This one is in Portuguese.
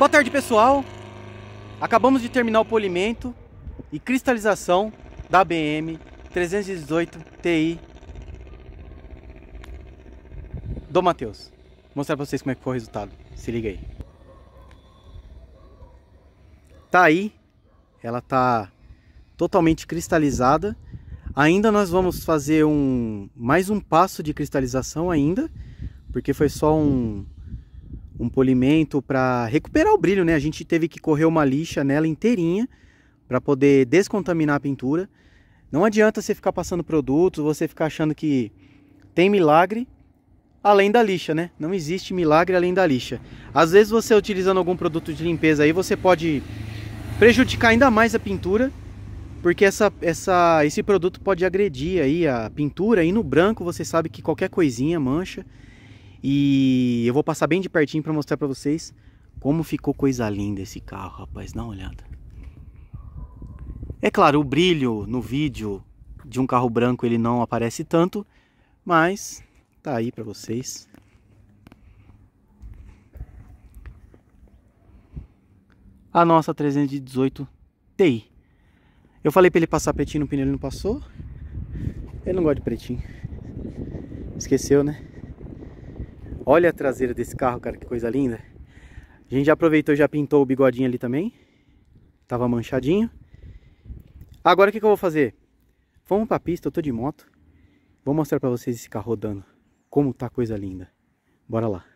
Boa tarde pessoal, acabamos de terminar o polimento e cristalização da BM 318 Ti do Matheus. Vou mostrar para vocês como é que foi o resultado, se liga aí. Tá aí, ela tá totalmente cristalizada. Ainda nós vamos fazer um mais um passo de cristalização ainda, porque foi só um, um polimento para recuperar o brilho, né? A gente teve que correr uma lixa nela inteirinha para poder descontaminar a pintura. Não adianta você ficar passando produtos, você ficar achando que tem milagre além da lixa, né? Não existe milagre além da lixa. Às vezes você utilizando algum produto de limpeza aí, você pode prejudicar ainda mais a pintura, porque essa, essa, esse produto pode agredir aí a pintura e no branco você sabe que qualquer coisinha mancha. E eu vou passar bem de pertinho para mostrar para vocês como ficou coisa linda esse carro, rapaz. Dá uma olhada. É claro, o brilho no vídeo de um carro branco ele não aparece tanto, mas tá aí para vocês. A nossa 318 Ti. Eu falei para ele passar pretinho no pneu, ele não passou. Ele não gosta de pretinho. Esqueceu, né? Olha a traseira desse carro, cara, que coisa linda. A gente já aproveitou e já pintou o bigodinho ali também. Tava manchadinho. Agora o que, que eu vou fazer? Vamos pra pista, eu tô de moto. Vou mostrar pra vocês esse carro rodando. Como tá coisa linda. Bora lá.